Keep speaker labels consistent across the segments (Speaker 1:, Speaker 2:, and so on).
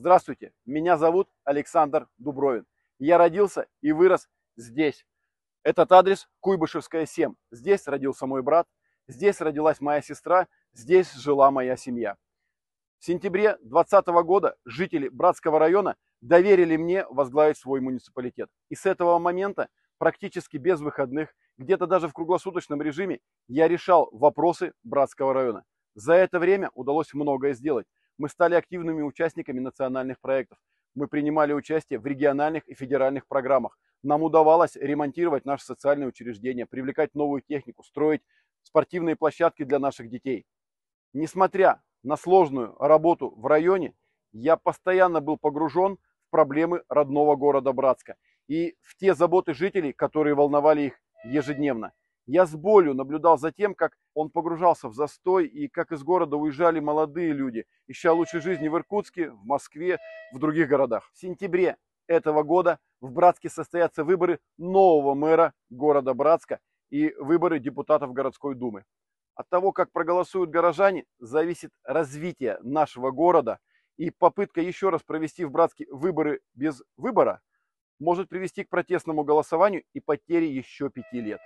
Speaker 1: Здравствуйте, меня зовут Александр Дубровин. Я родился и вырос здесь. Этот адрес Куйбышевская 7. Здесь родился мой брат, здесь родилась моя сестра, здесь жила моя семья. В сентябре 2020 года жители Братского района доверили мне возглавить свой муниципалитет. И с этого момента практически без выходных, где-то даже в круглосуточном режиме, я решал вопросы Братского района. За это время удалось многое сделать. Мы стали активными участниками национальных проектов. Мы принимали участие в региональных и федеральных программах. Нам удавалось ремонтировать наши социальные учреждения, привлекать новую технику, строить спортивные площадки для наших детей. Несмотря на сложную работу в районе, я постоянно был погружен в проблемы родного города Братска и в те заботы жителей, которые волновали их ежедневно. Я с болью наблюдал за тем, как он погружался в застой и как из города уезжали молодые люди, ища лучшей жизни в Иркутске, в Москве, в других городах. В сентябре этого года в Братске состоятся выборы нового мэра города Братска и выборы депутатов городской думы. От того, как проголосуют горожане, зависит развитие нашего города, и попытка еще раз провести в Братске выборы без выбора может привести к протестному голосованию и потере еще пяти лет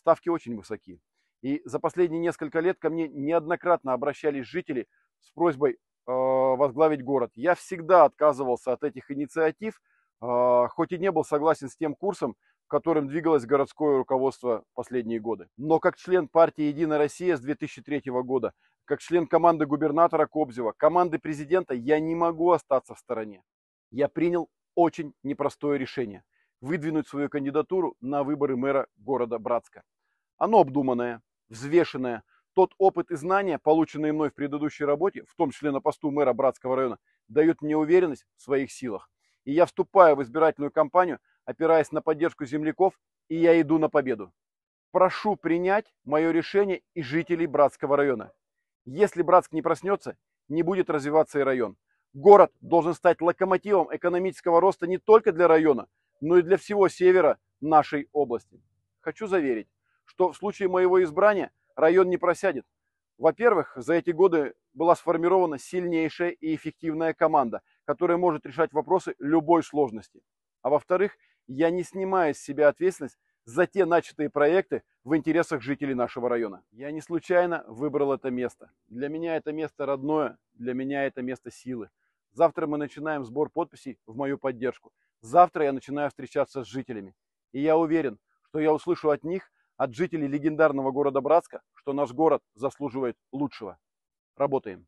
Speaker 1: ставки очень высоки. И за последние несколько лет ко мне неоднократно обращались жители с просьбой э, возглавить город. Я всегда отказывался от этих инициатив, э, хоть и не был согласен с тем курсом, которым двигалось городское руководство последние годы. Но как член партии «Единая Россия» с 2003 года, как член команды губернатора Кобзева, команды президента, я не могу остаться в стороне. Я принял очень непростое решение – выдвинуть свою кандидатуру на выборы мэра города Братска. Оно обдуманное, взвешенное. Тот опыт и знания, полученные мной в предыдущей работе, в том числе на посту мэра Братского района, дают мне уверенность в своих силах. И я вступаю в избирательную кампанию, опираясь на поддержку земляков, и я иду на победу. Прошу принять мое решение и жителей Братского района. Если Братск не проснется, не будет развиваться и район. Город должен стать локомотивом экономического роста не только для района, но и для всего севера нашей области. Хочу заверить, что в случае моего избрания район не просядет. Во-первых, за эти годы была сформирована сильнейшая и эффективная команда, которая может решать вопросы любой сложности. А во-вторых, я не снимаю с себя ответственность за те начатые проекты в интересах жителей нашего района. Я не случайно выбрал это место. Для меня это место родное, для меня это место силы. Завтра мы начинаем сбор подписей в мою поддержку. Завтра я начинаю встречаться с жителями. И я уверен, что я услышу от них, от жителей легендарного города Братска, что наш город заслуживает лучшего. Работаем.